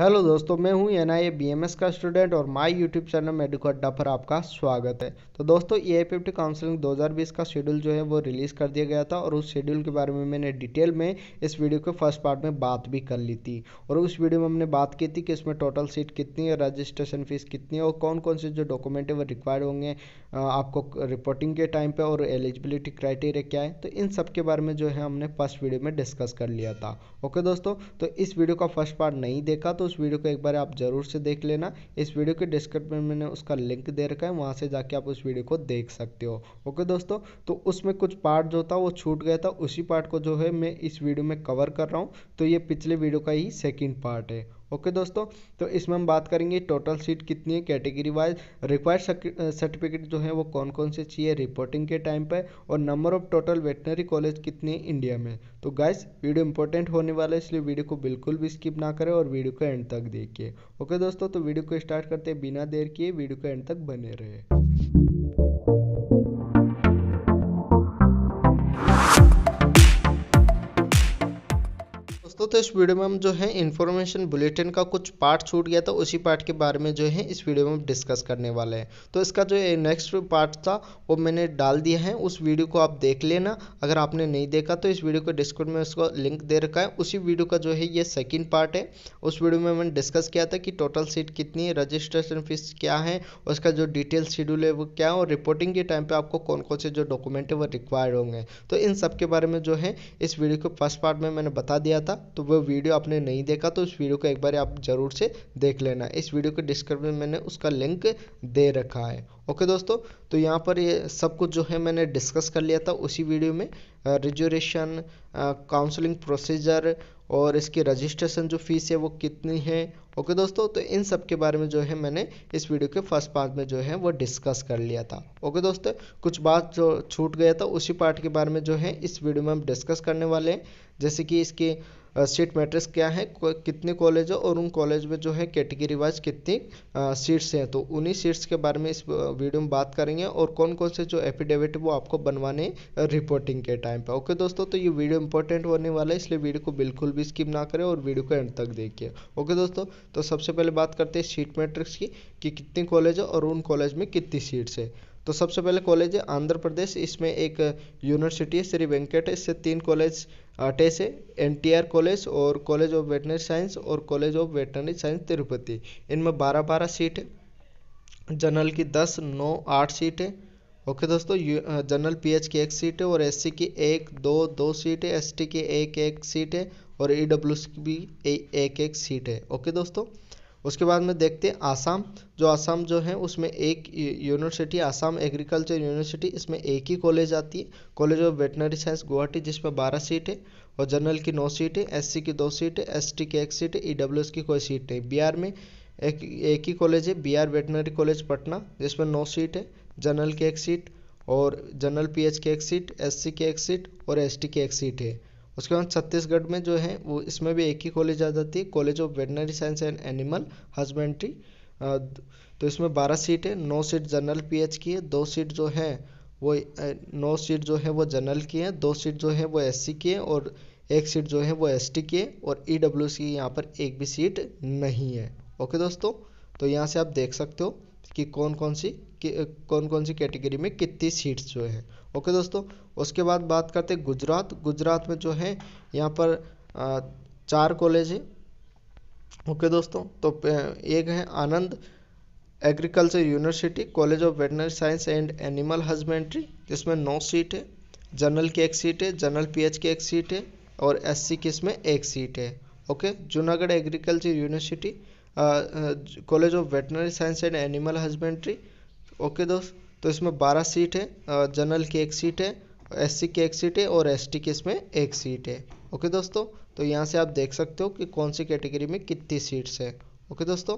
hello दोस्तों मैं हूं N I B M S का स्टूडेंट और my YouTube channel medico Adda पर आपका स्वागत है तो दोस्तों ए आई पी काउंसलिंग 2020 का शेड्यूल जो है वो रिलीज़ कर दिया गया था और उस शेड्यूल के बारे में मैंने डिटेल में इस वीडियो के फर्स्ट पार्ट में बात भी कर ली थी और उस वीडियो में हमने बात की थी कि इसमें टोटल सीट कितनी है रजिस्ट्रेशन फीस कितनी है और कौन कौन से जो डॉक्यूमेंट है वो रिक्वायर्ड होंगे आपको रिपोर्टिंग के टाइम पर और एलिजिबिलिटी क्राइटेरिया क्या है तो इन सब के बारे में जो है हमने फर्स्ट वीडियो में डिस्कस कर लिया था ओके दोस्तों तो इस वीडियो का फर्स्ट पार्ट नहीं देखा तो उस वीडियो को एक बार आप ज़रूर से देख लेना इस वीडियो के डिस्क्रिप्शन में मैंने उसका लिंक दे रखा है वहाँ से जाके आप उस वीडियो को देख सकते हो ओके दोस्तों तो उसमें कुछ पार्ट जो था वो छूट गया था उसी पार्ट को जो है मैं इस वीडियो में कवर कर रहा हूँ तो ये पिछले वीडियो का ही सेकेंड पार्ट है ओके दोस्तों तो इसमें हम बात करेंगे टोटल सीट कितनी है कैटेगरी वाइज रिक्वायर्ड सर्टिफिकेट जो है वो कौन कौन से चाहिए रिपोर्टिंग के टाइम पर और number of total veterinary college कितने इंडिया में तो गाइस वीडियो इंपॉर्टेंट होने वाला है इसलिए वीडियो को बिल्कुल भी स्किप ना करें और वीडियो को एंड तक देखिए ओके दोस्तों तो वीडियो को स्टार्ट करते बिना देर किए वीडियो को एंड तक बने रहे दोस्तों तो इस वीडियो में हम जो है इन्फॉर्मेशन बुलेटिन का कुछ पार्ट छूट गया था उसी पार्ट के बारे में जो है इस वीडियो में डिस्कस करने वाले हैं तो इसका जो नेक्स्ट पार्ट था वो मैंने डाल दिया है उस वीडियो को आप देख लेना अगर आपने नहीं देखा तो इस वीडियो को डिस्क्रिप्ट में उसको लिंक दे रखा है उसी वीडियो का जो है ये सेकेंड पार्ट है उस वीडियो में मैंने डिस्कस किया था कि टोटल सीट कितनी है रजिस्ट्रेशन फीस क्या है उसका जो डिटेल शेड्यूल है वो क्या है और रिपोर्टिंग के टाइम पर आपको कौन कौन से जो डॉक्यूमेंट है वो रिक्वायर्ड होंगे तो इन सब के बारे में जो है इस वीडियो को फर्स्ट पार्ट में मैंने बता दिया था तो वह वीडियो आपने नहीं देखा तो उस वीडियो को एक बार आप ज़रूर से देख लेना इस वीडियो के डिस्क्रिप्शन में मैंने उसका लिंक दे रखा है ओके दोस्तों तो यहाँ पर ये सब कुछ जो है मैंने डिस्कस कर लिया था उसी वीडियो में रिजोरेशन काउंसलिंग प्रोसीजर और इसकी रजिस्ट्रेशन जो फ़ीस है वो कितनी है ओके दोस्तों तो इन सब के बारे में जो है मैंने इस वीडियो के फर्स्ट पार्ट में जो है वो डिस्कस कर लिया था ओके दोस्तों कुछ बात जो छूट गया था उसी पार्ट के बारे में जो है इस वीडियो में हम डिस्कस करने वाले हैं जैसे कि इसकी सीट मैट्रिक्स क्या है कितने कॉलेज है और उन कॉलेज में जो है कैटेगरी वाइज कितनी सीट्स हैं तो उन्हीं सीट्स के बारे में इस वीडियो में बात करेंगे और कौन कौन से जो एफिडेविट वो आपको बनवाने रिपोर्टिंग के टाइम टाइम पे ओके दोस्तों तो ये वीडियो इंपॉर्टेंट होने वाला है इसलिए वीडियो को बिल्कुल भी स्किप ना करें और वीडियो को एंड तक देखिए ओके दोस्तों तो सबसे पहले बात करते हैं सीट मैट्रिक्स की कि कितने कॉलेज है और उन कॉलेज में कितनी सीट्स है तो सबसे पहले कॉलेज है आंध्र प्रदेश इसमें एक यूनिवर्सिटी है श्री वेंकट है इससे तीन कॉलेज अटैच से एन कॉलेज और कॉलेज ऑफ वेटनरी साइंस और college of veterinary science Tirupati इनमें बारह बारह सीट है जनरल की दस नौ आठ सीट है ओके दोस्तों जनरल पीएच की एक सीट है और एससी की एक दो दो सीट है एसटी की एक एक सीट है और एस की भी एक एक सीट है ओके दोस्तों उसके बाद में देखते हैं आसाम जो आसाम जो है उसमें एक यूनिवर्सिटी आसाम एग्रीकल्चर यूनिवर्सिटी इसमें एक ही कॉलेज आती है college of veterinary science Guwahati जिसमें बारह सीट है और जनरल की नौ सीट है एससी की दो सीट है एसटी की एक सीट है एस की कोई सीट नहीं बिहार में एक एक ही कॉलेज है बिहार वेटनरी कॉलेज पटना जिसमें नौ सीट है जनरल की एक सीट और जनरल पीएच की एक सीट एससी की एक सीट और एसटी की एक सीट है उसके बाद छत्तीसगढ़ में जो है वो इसमें भी एक ही कॉलेज आ जाती है college of veterinary science and animal husbandry तो इसमें बारह सीट है नौ सीट जनरल एच की है दो सीट जो है वो नौ सीट जो है वो जनरल की है दो सीट जो है वो सी की है और एक सीट जो है वो टी की है और ई डब्ल्यू सी यहाँ पर एक भी सीट नहीं है ओके दोस्तों तो यहाँ से आप देख सकते हो कि कौन कौन सी कौन कौन सी कैटेगरी में कितनी सीट्स जो है ओके दोस्तों उसके बाद बात करते हैं गुजरात गुजरात में जो है यहाँ पर चार कॉलेज है ओके दोस्तों तो एक है Anand agriculture university college of veterinary science and animal husbandry जिसमें नौ सीट है जनरल की एक सीट है जनरल एच की एक सीट है और एस सी की इसमें एक सीट है okay Junagadh agriculture university college of veterinary science and animal husbandry okay दोस्त तो इसमें बारह सीट है जनरल की एक सीट है एससी की एक सीट है और एसटी की इसमें एक सीट है ओके दोस्तों तो यहाँ से आप देख सकते हो कि कौन सी कैटेगरी में कितनी सीट्स है ओके दोस्तों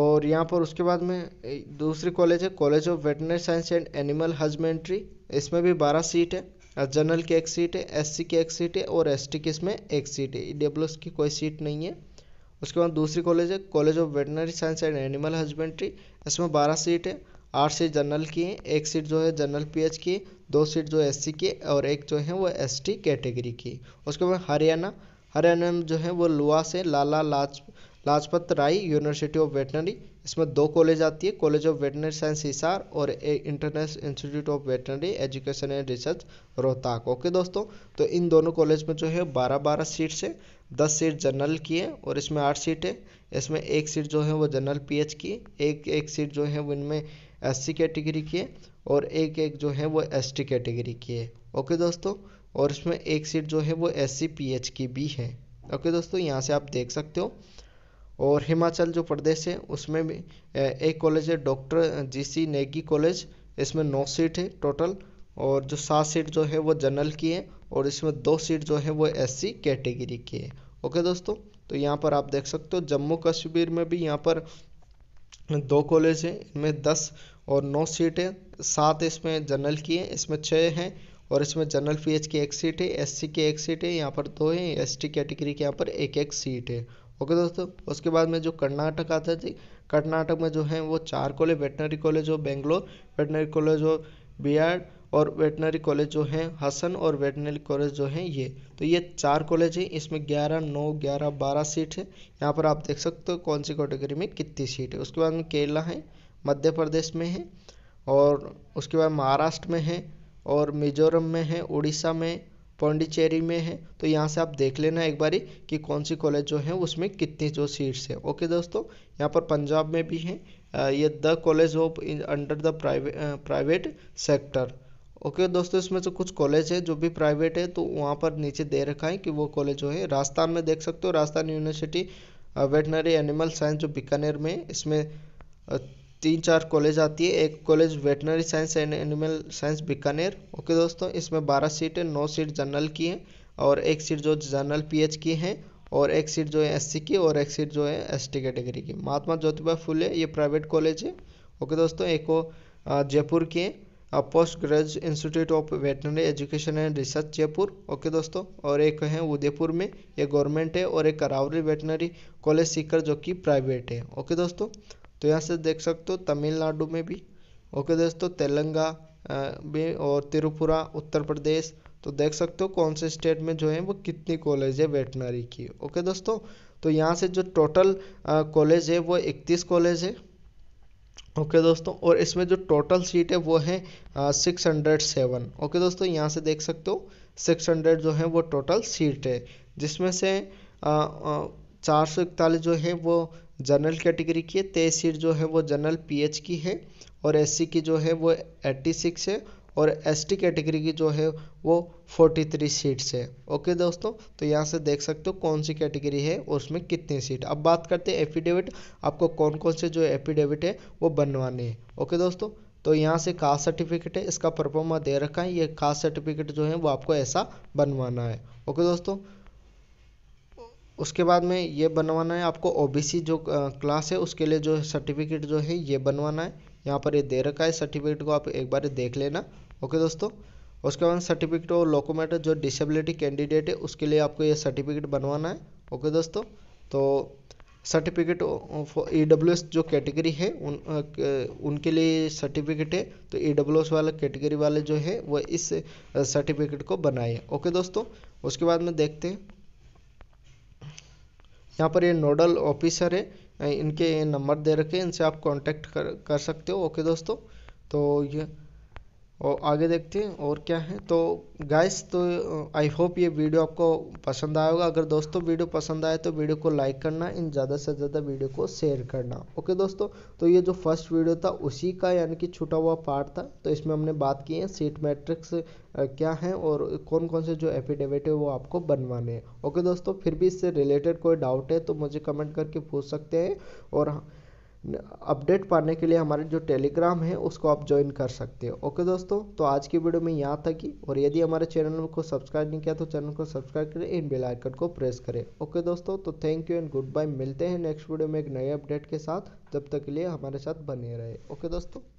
और यहाँ पर उसके बाद में दूसरी कॉलेज है college of veterinary science and animal husbandry इसमें भी बारह सीट है जनरल की एक सीट है एससी की एक सीट है और एसटी की इसमें एक सीट है ई e की कोई सीट नहीं है उसके बाद दूसरी कॉलेज है college of veterinary science and animal husbandry इसमें बारह सीट है आठ सीट जनरल की हैं एक सीट जो है जनरल पीएच की दो सीट जो एस सी की और एक जो है वो एस टी कैटेगरी की उसके बाद हरियाणा हरियाणा में जो है वो लुआ से लाला लाज Lajpat Rai university of veterinary इसमें दो कॉलेज आती है college of veterinary science Hisar और international institute of veterinary education and research Rohtak okay दोस्तों तो इन दोनों कॉलेज में जो है बारह बारह सीट्स है दस सीट जनरल की है और इसमें आठ सीट है इसमें एक सीट जो है वो जनरल पीएच की एक एक सीट जो है वो इनमें एससी कैटेगरी की है और एक एक जो है वो एसटी कैटेगरी की है ओके दोस्तों और इसमें एक सीट जो है वो एससी पीएच की भी है ओके दोस्तों यहाँ से आप देख सकते हो और हिमाचल जो प्रदेश है उसमें भी एक कॉलेज है डॉक्टर जी नेगी कॉलेज इसमें नौ सीट है टोटल और जो सात सीट जो है वो जनरल की है और इसमें दो सीट जो है वो एस कैटेगरी की है ओके दोस्तों तो यहाँ पर आप देख सकते हो जम्मू कश्मीर में भी यहाँ पर दो कॉलेज हैं इनमें दस और नौ सीट है सात इसमें जनरल की है इसमें छः हैं और इसमें जनरल पी की एक सीट है सी की एक सीट है यहाँ पर दो है टी कैटेगरी के यहाँ पर एक एक सीट है ओके दोस्तों उसके बाद में जो कर्नाटक आता है कर्नाटक में जो है वो चार कॉलेज वेटनरी कॉलेज हो बेंगलोर वेटनरी कॉलेज हो बी और वेटनरी कॉलेज जो हैं हसन और वेटनरी कॉलेज जो हैं ये तो ये चार कॉलेज हैं इसमें ग्यारह नौ ग्यारह बारह सीट है यहाँ पर आप देख सकते हो कौन सी कैटेगरी में कितनी सीट है उसके बाद में केरला है मध्य प्रदेश में है और उसके बाद महाराष्ट्र में है और मिजोरम में है उड़ीसा में पौंडीचेरी में है तो यहाँ से आप देख लेना एक बारी कि कौन सी कॉलेज जो है उसमें कितनी जो सीट्स है ओके दोस्तों यहाँ पर पंजाब में भी हैं ये the college of under the private private sector okay दोस्तों इसमें से कुछ कॉलेज है जो भी प्राइवेट है तो वहाँ पर नीचे दे रखा है कि वो कॉलेज जो है राजस्थान में देख सकते हो Rajasthan university veterinary animal science जो बीकानेर में इसमें तीन चार कॉलेज आती है एक college veterinary science and animal science Bikaner okay दोस्तों इसमें बारह सीट है नौ सीट जनरल की है और एक सीट जो जनरल पी की है और एक सीट जो है एस की और एक सीट जो है एस कैटेगरी की महात्मा ज्योतिबा फुले ये प्राइवेट कॉलेज है ओके दोस्तों एक जयपुर की है post grad institute of veterinary education and research Jaipur okay दोस्तों और एक है उदयपुर में ये गवर्नमेंट है और एक करावरी वेटनरी कॉलेज सीकर जो कि प्राइवेट है ओके दोस्तों तो यहाँ से देख सकते हो तमिलनाडु में भी ओके दोस्तों तेलंगा में और त्रिपुरा उत्तर प्रदेश तो देख सकते हो कौन से स्टेट में जो है वो कितनी कॉलेज है वेटनरी की ओके दोस्तों तो यहाँ से जो टोटल कॉलेज है वो इकतीस कॉलेज है ओके okay दोस्तों और इसमें जो टोटल सीट है वो है सिक्स हंड्रेड सेवन ओके दोस्तों यहाँ से देख सकते हो सिक्स हंड्रेड जो है वो टोटल सीट है जिसमें से चार सौ इकतालीस जो है वो जनरल कैटेगरी की है तेईस सीट जो है वो जनरल पीएच की है और एससी की जो है वो एट्टी सिक्स है और एस टी कैटेगरी की जो है वो फोर्टी थ्री सीट्स है ओके दोस्तों तो यहाँ से देख सकते हो कौन सी कैटेगरी है और उसमें कितनी सीट अब बात करते हैं एफिडेविट आपको कौन कौन से जो एफिडेविट है वो बनवाने हैं ओके दोस्तों तो यहाँ से कास्ट सर्टिफिकेट है इसका परफॉर्मा दे रखा है ये कास्ट सर्टिफिकेट जो है वो आपको ऐसा बनवाना है ओके दोस्तों उसके बाद में ये बनवाना है आपको ओबीसी जो क्लास है उसके लिए जो सर्टिफिकेट जो है ये बनवाना है यहाँ पर ये दे रखा है सर्टिफिकेट को आप एक बार देख लेना ओके दोस्तों उसके बाद सर्टिफिकेट और डॉक्यूमेंट जो डिसेबिलिटी कैंडिडेट है उसके लिए आपको ये सर्टिफिकेट बनवाना है ओके दोस्तों तो सर्टिफिकेट ई डब्ल्यू एस जो कैटेगरी है उन उनके लिए सर्टिफिकेट है तो ई डब्ल्यू एस कैटेगरी वाले जो है वो इस सर्टिफिकेट को बनाए ओके दोस्तों उसके बाद में देखते हैं यहाँ पर ये नोडल ऑफिसर है इनके नंबर दे रखे हैं इनसे आप कांटेक्ट कर कर सकते हो ओके दोस्तों तो ये और आगे देखते हैं और क्या है तो गाइस तो आई uh, होप ये वीडियो आपको पसंद आया होगा अगर दोस्तों वीडियो पसंद आए तो वीडियो को लाइक करना इन ज़्यादा से ज़्यादा वीडियो को शेयर करना ओके दोस्तों तो ये जो फर्स्ट वीडियो था उसी का यानी कि छुटा हुआ पार्ट था तो इसमें हमने बात की है सीट मैट्रिक्स uh, क्या है और कौन कौन से जो एफिडेविट है वो आपको बनवाने हैं ओके दोस्तों फिर भी इससे रिलेटेड कोई डाउट है तो मुझे कमेंट करके पूछ सकते हैं और हाँ, अपडेट पाने के लिए हमारे जो टेलीग्राम है उसको आप ज्वाइन कर सकते हो ओके दोस्तों तो आज की वीडियो में यहाँ तक ही और यदि हमारे चैनल को सब्सक्राइब नहीं किया तो चैनल को सब्सक्राइब करें इन बेल आइकन को प्रेस करें ओके दोस्तों तो thank you and good bye मिलते हैं नेक्स्ट वीडियो में एक नए अपडेट के साथ जब तक के लिए हमारे साथ बने रहे ओके दोस्तों